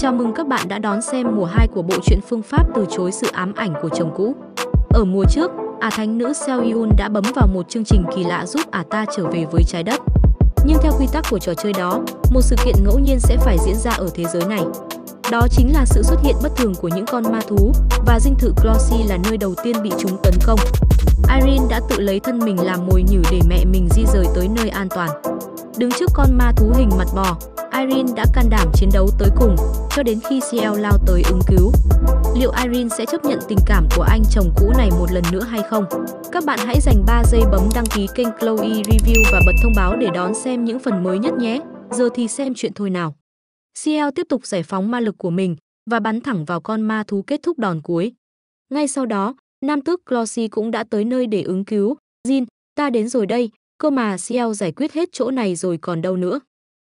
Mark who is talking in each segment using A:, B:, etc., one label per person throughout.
A: Chào mừng các bạn đã đón xem mùa 2 của bộ truyện Phương pháp từ chối sự ám ảnh của chồng cũ. Ở mùa trước, Ả à Thánh nữ Seo Yun đã bấm vào một chương trình kỳ lạ giúp Ả à ta trở về với trái đất. Nhưng theo quy tắc của trò chơi đó, một sự kiện ngẫu nhiên sẽ phải diễn ra ở thế giới này. Đó chính là sự xuất hiện bất thường của những con ma thú và dinh thự Glossy là nơi đầu tiên bị chúng tấn công. Irene đã tự lấy thân mình làm mồi nhử để mẹ mình di rời tới nơi an toàn. Đứng trước con ma thú hình mặt bò, Irene đã can đảm chiến đấu tới cùng cho đến khi CL lao tới ứng cứu. Liệu Irene sẽ chấp nhận tình cảm của anh chồng cũ này một lần nữa hay không? Các bạn hãy dành 3 giây bấm đăng ký kênh Chloe Review và bật thông báo để đón xem những phần mới nhất nhé. Giờ thì xem chuyện thôi nào. CL tiếp tục giải phóng ma lực của mình và bắn thẳng vào con ma thú kết thúc đòn cuối. Ngay sau đó, nam tước Glossy cũng đã tới nơi để ứng cứu. Jin, ta đến rồi đây, cơ mà CL giải quyết hết chỗ này rồi còn đâu nữa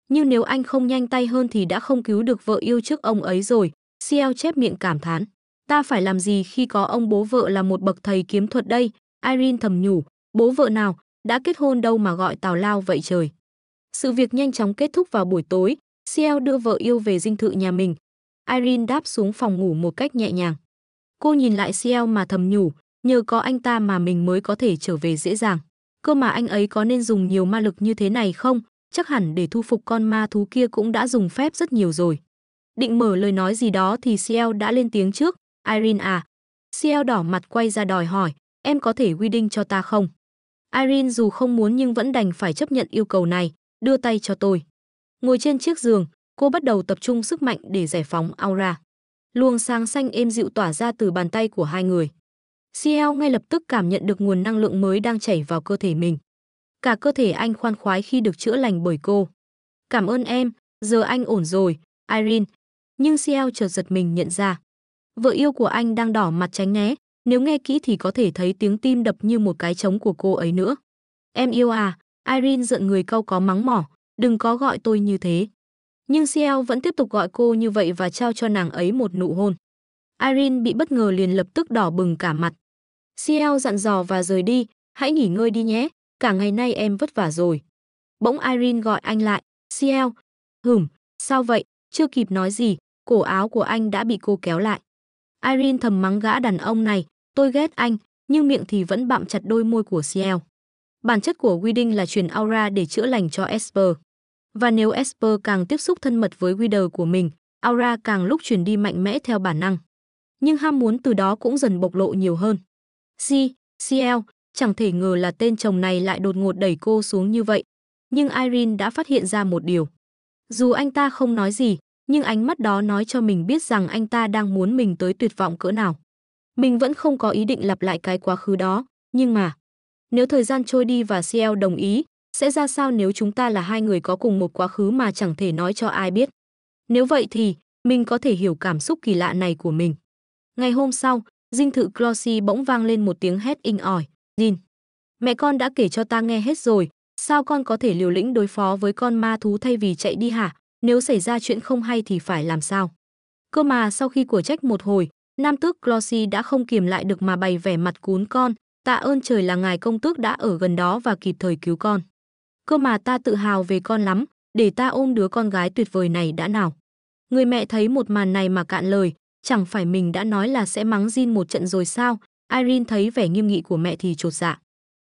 A: nhưng nếu anh không nhanh tay hơn thì đã không cứu được vợ yêu trước ông ấy rồi. Siêu chép miệng cảm thán. Ta phải làm gì khi có ông bố vợ là một bậc thầy kiếm thuật đây? Irene thầm nhủ, bố vợ nào, đã kết hôn đâu mà gọi tào lao vậy trời. Sự việc nhanh chóng kết thúc vào buổi tối, Siêu đưa vợ yêu về dinh thự nhà mình. Irene đáp xuống phòng ngủ một cách nhẹ nhàng. Cô nhìn lại Siêu mà thầm nhủ, nhờ có anh ta mà mình mới có thể trở về dễ dàng. Cơ mà anh ấy có nên dùng nhiều ma lực như thế này không? chắc hẳn để thu phục con ma thú kia cũng đã dùng phép rất nhiều rồi. Định mở lời nói gì đó thì Ciel đã lên tiếng trước, Irene à. Ciel đỏ mặt quay ra đòi hỏi, em có thể quy định cho ta không? Irene dù không muốn nhưng vẫn đành phải chấp nhận yêu cầu này, đưa tay cho tôi. Ngồi trên chiếc giường, cô bắt đầu tập trung sức mạnh để giải phóng aura. Luồng sáng xanh êm dịu tỏa ra từ bàn tay của hai người. Ciel ngay lập tức cảm nhận được nguồn năng lượng mới đang chảy vào cơ thể mình. Cả cơ thể anh khoan khoái khi được chữa lành bởi cô. Cảm ơn em, giờ anh ổn rồi, Irene. Nhưng Ciel chợt giật mình nhận ra. Vợ yêu của anh đang đỏ mặt tránh né, nếu nghe kỹ thì có thể thấy tiếng tim đập như một cái trống của cô ấy nữa. Em yêu à, Irene giận người câu có mắng mỏ, đừng có gọi tôi như thế. Nhưng Ciel vẫn tiếp tục gọi cô như vậy và trao cho nàng ấy một nụ hôn. Irene bị bất ngờ liền lập tức đỏ bừng cả mặt. Ciel dặn dò và rời đi, hãy nghỉ ngơi đi nhé, cả ngày nay em vất vả rồi. Bỗng Irene gọi anh lại, Ciel. Hửm, sao vậy, chưa kịp nói gì, cổ áo của anh đã bị cô kéo lại. Irene thầm mắng gã đàn ông này, tôi ghét anh, nhưng miệng thì vẫn bạm chặt đôi môi của Ciel. Bản chất của Weeding là truyền aura để chữa lành cho Esper. Và nếu Esper càng tiếp xúc thân mật với Weeder của mình, aura càng lúc truyền đi mạnh mẽ theo bản năng. Nhưng ham muốn từ đó cũng dần bộc lộ nhiều hơn. C, CL, Chẳng thể ngờ là tên chồng này lại đột ngột đẩy cô xuống như vậy. Nhưng Irene đã phát hiện ra một điều. Dù anh ta không nói gì, nhưng ánh mắt đó nói cho mình biết rằng anh ta đang muốn mình tới tuyệt vọng cỡ nào. Mình vẫn không có ý định lặp lại cái quá khứ đó, nhưng mà... Nếu thời gian trôi đi và Ciel đồng ý, sẽ ra sao nếu chúng ta là hai người có cùng một quá khứ mà chẳng thể nói cho ai biết? Nếu vậy thì, mình có thể hiểu cảm xúc kỳ lạ này của mình. Ngày hôm sau, dinh thự Glossy bỗng vang lên một tiếng hét inh ỏi. Nhìn, mẹ con đã kể cho ta nghe hết rồi, sao con có thể liều lĩnh đối phó với con ma thú thay vì chạy đi hả? Nếu xảy ra chuyện không hay thì phải làm sao? Cơ mà sau khi của trách một hồi, nam tước Glossy đã không kiềm lại được mà bày vẻ mặt cún con, tạ ơn trời là ngài công tước đã ở gần đó và kịp thời cứu con. Cơ mà ta tự hào về con lắm, để ta ôm đứa con gái tuyệt vời này đã nào. Người mẹ thấy một màn này mà cạn lời, chẳng phải mình đã nói là sẽ mắng Jin một trận rồi sao, Irene thấy vẻ nghiêm nghị của mẹ thì chột dạ.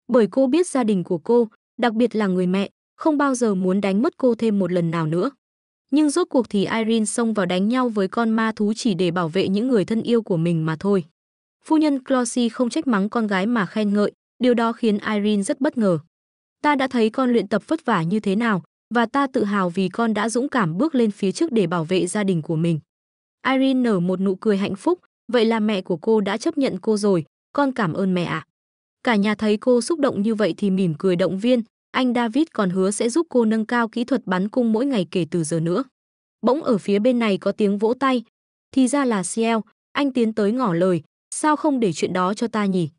A: Bởi cô biết gia đình của cô, đặc biệt là người mẹ, không bao giờ muốn đánh mất cô thêm một lần nào nữa. Nhưng rốt cuộc thì Irene xông vào đánh nhau với con ma thú chỉ để bảo vệ những người thân yêu của mình mà thôi. Phu nhân Clossy không trách mắng con gái mà khen ngợi, điều đó khiến Irene rất bất ngờ. Ta đã thấy con luyện tập vất vả như thế nào, và ta tự hào vì con đã dũng cảm bước lên phía trước để bảo vệ gia đình của mình. Irene nở một nụ cười hạnh phúc, Vậy là mẹ của cô đã chấp nhận cô rồi, con cảm ơn mẹ ạ. À. Cả nhà thấy cô xúc động như vậy thì mỉm cười động viên, anh David còn hứa sẽ giúp cô nâng cao kỹ thuật bắn cung mỗi ngày kể từ giờ nữa. Bỗng ở phía bên này có tiếng vỗ tay. Thì ra là Ciel, anh tiến tới ngỏ lời, sao không để chuyện đó cho ta nhỉ?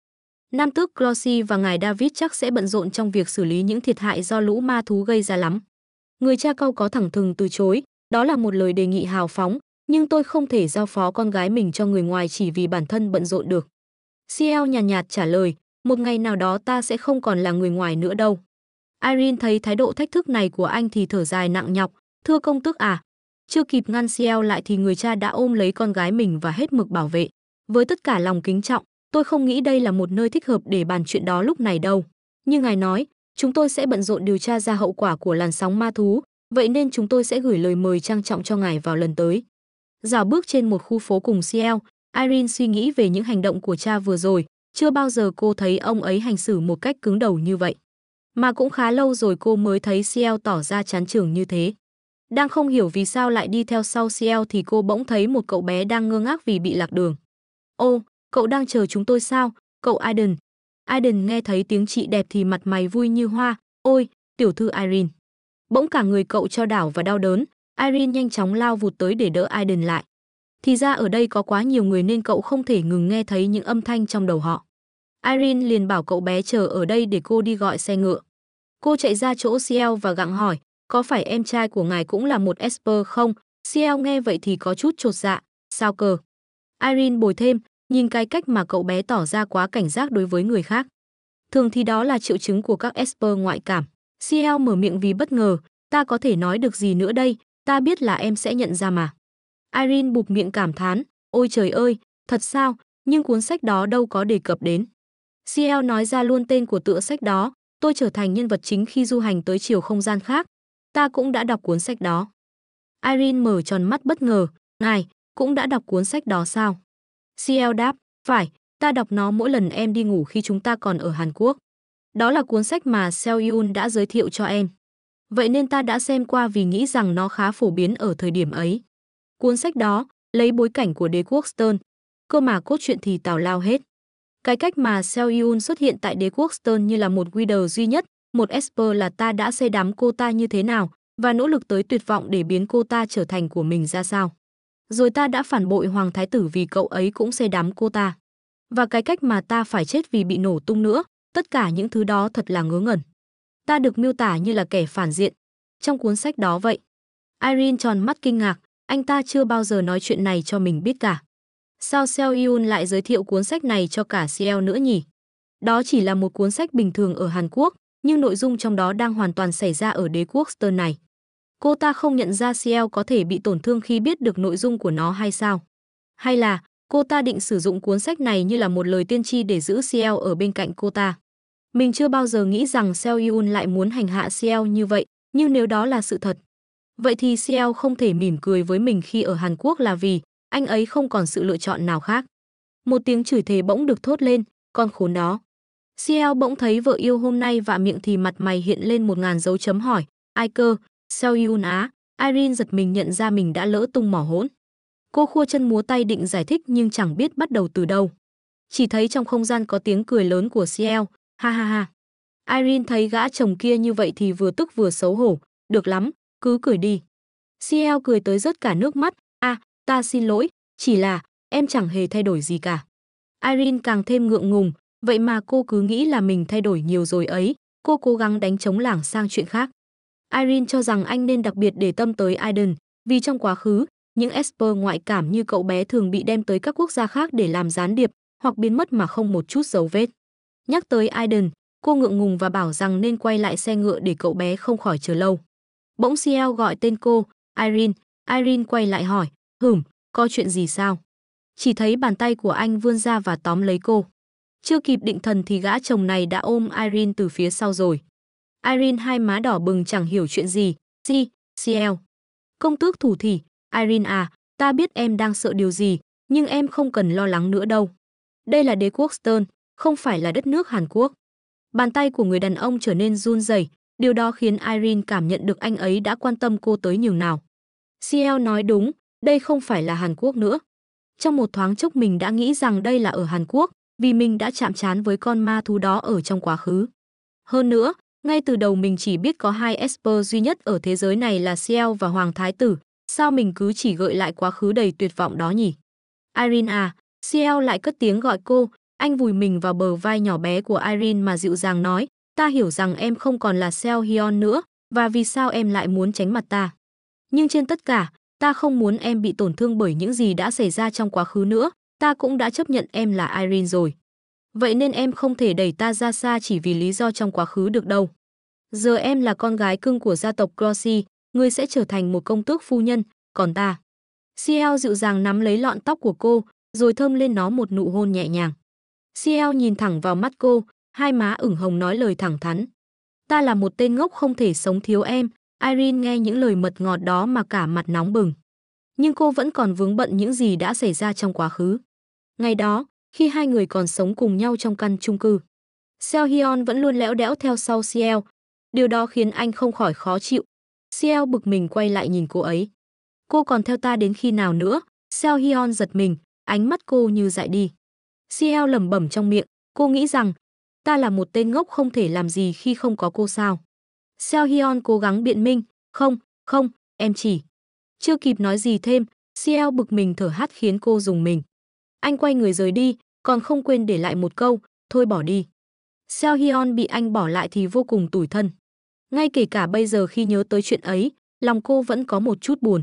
A: Nam tước Glossy và ngài David chắc sẽ bận rộn trong việc xử lý những thiệt hại do lũ ma thú gây ra lắm. Người cha câu có thẳng thừng từ chối, đó là một lời đề nghị hào phóng, nhưng tôi không thể giao phó con gái mình cho người ngoài chỉ vì bản thân bận rộn được. Ciel nhàn nhạt, nhạt trả lời, một ngày nào đó ta sẽ không còn là người ngoài nữa đâu. Irene thấy thái độ thách thức này của anh thì thở dài nặng nhọc, thưa công tước à. Chưa kịp ngăn Ciel lại thì người cha đã ôm lấy con gái mình và hết mực bảo vệ. Với tất cả lòng kính trọng, tôi không nghĩ đây là một nơi thích hợp để bàn chuyện đó lúc này đâu. Như ngài nói, chúng tôi sẽ bận rộn điều tra ra hậu quả của làn sóng ma thú, vậy nên chúng tôi sẽ gửi lời mời trang trọng cho ngài vào lần tới dạo bước trên một khu phố cùng Ciel, Irene suy nghĩ về những hành động của cha vừa rồi, chưa bao giờ cô thấy ông ấy hành xử một cách cứng đầu như vậy. Mà cũng khá lâu rồi cô mới thấy Ciel tỏ ra chán trường như thế. Đang không hiểu vì sao lại đi theo sau Ciel thì cô bỗng thấy một cậu bé đang ngơ ngác vì bị lạc đường. Ô, cậu đang chờ chúng tôi sao, cậu Aiden. Aiden nghe thấy tiếng chị đẹp thì mặt mày vui như hoa, ôi, tiểu thư Irene. Bỗng cả người cậu cho đảo và đau đớn, Irene nhanh chóng lao vụt tới để đỡ Aiden lại. Thì ra ở đây có quá nhiều người nên cậu không thể ngừng nghe thấy những âm thanh trong đầu họ. Irene liền bảo cậu bé chờ ở đây để cô đi gọi xe ngựa. Cô chạy ra chỗ Ciel và gặng hỏi, có phải em trai của ngài cũng là một Esper không? Ciel nghe vậy thì có chút trột dạ, sao cơ? Irene bồi thêm, nhìn cái cách mà cậu bé tỏ ra quá cảnh giác đối với người khác. Thường thì đó là triệu chứng của các Esper ngoại cảm. Ciel mở miệng vì bất ngờ, ta có thể nói được gì nữa đây, Ta biết là em sẽ nhận ra mà. Irene bụp miệng cảm thán, ôi trời ơi, thật sao, nhưng cuốn sách đó đâu có đề cập đến. CL nói ra luôn tên của tựa sách đó, tôi trở thành nhân vật chính khi du hành tới chiều không gian khác. Ta cũng đã đọc cuốn sách đó. Irene mở tròn mắt bất ngờ, ngài, cũng đã đọc cuốn sách đó sao? CL đáp, phải, ta đọc nó mỗi lần em đi ngủ khi chúng ta còn ở Hàn Quốc. Đó là cuốn sách mà Seo Yoon đã giới thiệu cho em. Vậy nên ta đã xem qua vì nghĩ rằng nó khá phổ biến ở thời điểm ấy. Cuốn sách đó, lấy bối cảnh của đế quốc Stern, cơ mà cốt truyện thì tào lao hết. Cái cách mà Seo Yun xuất hiện tại đế quốc Stern như là một Widow duy nhất, một Esper là ta đã xây đám cô ta như thế nào và nỗ lực tới tuyệt vọng để biến cô ta trở thành của mình ra sao. Rồi ta đã phản bội Hoàng Thái Tử vì cậu ấy cũng xây đám cô ta. Và cái cách mà ta phải chết vì bị nổ tung nữa, tất cả những thứ đó thật là ngớ ngẩn. Ta được miêu tả như là kẻ phản diện. Trong cuốn sách đó vậy. Irene tròn mắt kinh ngạc, anh ta chưa bao giờ nói chuyện này cho mình biết cả. Sao Seo Yun lại giới thiệu cuốn sách này cho cả Seo nữa nhỉ? Đó chỉ là một cuốn sách bình thường ở Hàn Quốc, nhưng nội dung trong đó đang hoàn toàn xảy ra ở đế quốc Stern này. Cô ta không nhận ra Seo có thể bị tổn thương khi biết được nội dung của nó hay sao? Hay là cô ta định sử dụng cuốn sách này như là một lời tiên tri để giữ Seo ở bên cạnh cô ta? Mình chưa bao giờ nghĩ rằng Seo Yun lại muốn hành hạ Seo như vậy, nhưng nếu đó là sự thật. Vậy thì Seo không thể mỉm cười với mình khi ở Hàn Quốc là vì anh ấy không còn sự lựa chọn nào khác. Một tiếng chửi thề bỗng được thốt lên, con khốn đó. Seo bỗng thấy vợ yêu hôm nay vạ miệng thì mặt mày hiện lên một ngàn dấu chấm hỏi, ai cơ, Seo Yun á, Irene giật mình nhận ra mình đã lỡ tung mỏ hỗn. Cô khua chân múa tay định giải thích nhưng chẳng biết bắt đầu từ đâu. Chỉ thấy trong không gian có tiếng cười lớn của Seo. Ha ha ha. Irene thấy gã chồng kia như vậy thì vừa tức vừa xấu hổ. Được lắm, cứ cười đi. Ciel cười tới rớt cả nước mắt. a à, ta xin lỗi, chỉ là em chẳng hề thay đổi gì cả. Irene càng thêm ngượng ngùng, vậy mà cô cứ nghĩ là mình thay đổi nhiều rồi ấy. Cô cố gắng đánh chống lảng sang chuyện khác. Irene cho rằng anh nên đặc biệt để tâm tới Aiden, vì trong quá khứ, những Esper ngoại cảm như cậu bé thường bị đem tới các quốc gia khác để làm gián điệp hoặc biến mất mà không một chút dấu vết. Nhắc tới Aiden, cô ngượng ngùng và bảo rằng nên quay lại xe ngựa để cậu bé không khỏi chờ lâu. Bỗng Ciel gọi tên cô, Irene, Irene quay lại hỏi, hửm, có chuyện gì sao? Chỉ thấy bàn tay của anh vươn ra và tóm lấy cô. Chưa kịp định thần thì gã chồng này đã ôm Irene từ phía sau rồi. Irene hai má đỏ bừng chẳng hiểu chuyện gì, gì, Ciel. Công tước thủ thỉ, Irene à, ta biết em đang sợ điều gì, nhưng em không cần lo lắng nữa đâu. Đây là đế quốc Stern, không phải là đất nước Hàn Quốc. Bàn tay của người đàn ông trở nên run rẩy, điều đó khiến Irene cảm nhận được anh ấy đã quan tâm cô tới nhường nào. Ciel nói đúng, đây không phải là Hàn Quốc nữa. Trong một thoáng chốc mình đã nghĩ rằng đây là ở Hàn Quốc, vì mình đã chạm trán với con ma thú đó ở trong quá khứ. Hơn nữa, ngay từ đầu mình chỉ biết có hai Esper duy nhất ở thế giới này là Ciel và Hoàng Thái Tử, sao mình cứ chỉ gợi lại quá khứ đầy tuyệt vọng đó nhỉ? Irene à, Ciel lại cất tiếng gọi cô, anh vùi mình vào bờ vai nhỏ bé của Irene mà dịu dàng nói, ta hiểu rằng em không còn là Seo Hyun nữa, và vì sao em lại muốn tránh mặt ta. Nhưng trên tất cả, ta không muốn em bị tổn thương bởi những gì đã xảy ra trong quá khứ nữa, ta cũng đã chấp nhận em là Irene rồi. Vậy nên em không thể đẩy ta ra xa chỉ vì lý do trong quá khứ được đâu. Giờ em là con gái cưng của gia tộc Grossi, ngươi sẽ trở thành một công tước phu nhân, còn ta. Ciel dịu dàng nắm lấy lọn tóc của cô, rồi thơm lên nó một nụ hôn nhẹ nhàng. Ciel nhìn thẳng vào mắt cô, hai má ửng hồng nói lời thẳng thắn. Ta là một tên ngốc không thể sống thiếu em, Irene nghe những lời mật ngọt đó mà cả mặt nóng bừng. Nhưng cô vẫn còn vướng bận những gì đã xảy ra trong quá khứ. Ngày đó, khi hai người còn sống cùng nhau trong căn chung cư, Seo Hyun vẫn luôn lẽo đẽo theo sau Ciel. Điều đó khiến anh không khỏi khó chịu. Ciel bực mình quay lại nhìn cô ấy. Cô còn theo ta đến khi nào nữa? Seo Hyun giật mình, ánh mắt cô như dại đi. Siel lẩm bẩm trong miệng, cô nghĩ rằng, ta là một tên ngốc không thể làm gì khi không có cô sao. Seo Hyun cố gắng biện minh, không, không, em chỉ. Chưa kịp nói gì thêm, Siel bực mình thở hắt khiến cô dùng mình. Anh quay người rời đi, còn không quên để lại một câu, thôi bỏ đi. Seo Hyun bị anh bỏ lại thì vô cùng tủi thân. Ngay kể cả bây giờ khi nhớ tới chuyện ấy, lòng cô vẫn có một chút buồn.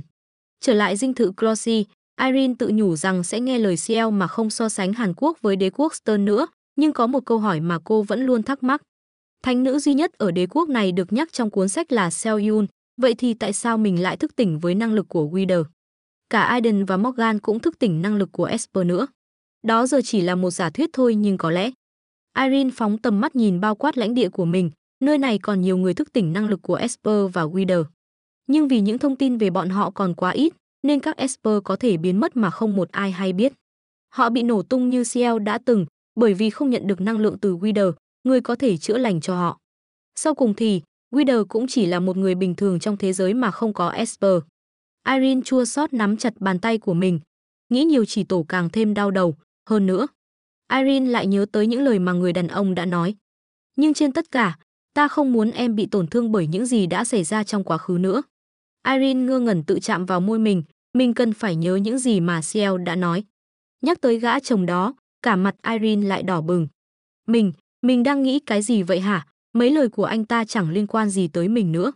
A: Trở lại dinh thự Glossy, Irene tự nhủ rằng sẽ nghe lời Ciel mà không so sánh Hàn Quốc với đế quốc Stern nữa, nhưng có một câu hỏi mà cô vẫn luôn thắc mắc. Thánh nữ duy nhất ở đế quốc này được nhắc trong cuốn sách là Seo Yun, vậy thì tại sao mình lại thức tỉnh với năng lực của Wider? Cả Aiden và Morgan cũng thức tỉnh năng lực của Esper nữa. Đó giờ chỉ là một giả thuyết thôi nhưng có lẽ. Irene phóng tầm mắt nhìn bao quát lãnh địa của mình, nơi này còn nhiều người thức tỉnh năng lực của Esper và Wider. Nhưng vì những thông tin về bọn họ còn quá ít, nên các esper có thể biến mất mà không một ai hay biết. Họ bị nổ tung như Ciel đã từng, bởi vì không nhận được năng lượng từ Wither, người có thể chữa lành cho họ. Sau cùng thì, Wither cũng chỉ là một người bình thường trong thế giới mà không có esper. Irene chua xót nắm chặt bàn tay của mình. Nghĩ nhiều chỉ tổ càng thêm đau đầu, hơn nữa. Irene lại nhớ tới những lời mà người đàn ông đã nói. Nhưng trên tất cả, ta không muốn em bị tổn thương bởi những gì đã xảy ra trong quá khứ nữa. Irene ngơ ngẩn tự chạm vào môi mình, mình cần phải nhớ những gì mà Ciel đã nói. Nhắc tới gã chồng đó, cả mặt Irene lại đỏ bừng. Mình, mình đang nghĩ cái gì vậy hả? Mấy lời của anh ta chẳng liên quan gì tới mình nữa.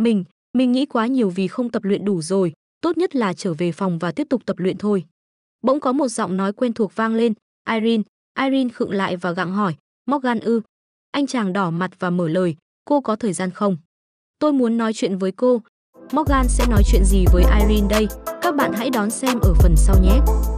A: Mình, mình nghĩ quá nhiều vì không tập luyện đủ rồi, tốt nhất là trở về phòng và tiếp tục tập luyện thôi. Bỗng có một giọng nói quen thuộc vang lên, Irene, Irene khựng lại và gặng hỏi, Morgan ư. Anh chàng đỏ mặt và mở lời, cô có thời gian không? Tôi muốn nói chuyện với cô, Morgan sẽ nói chuyện gì với Irene đây? Các bạn hãy đón xem ở phần sau nhé!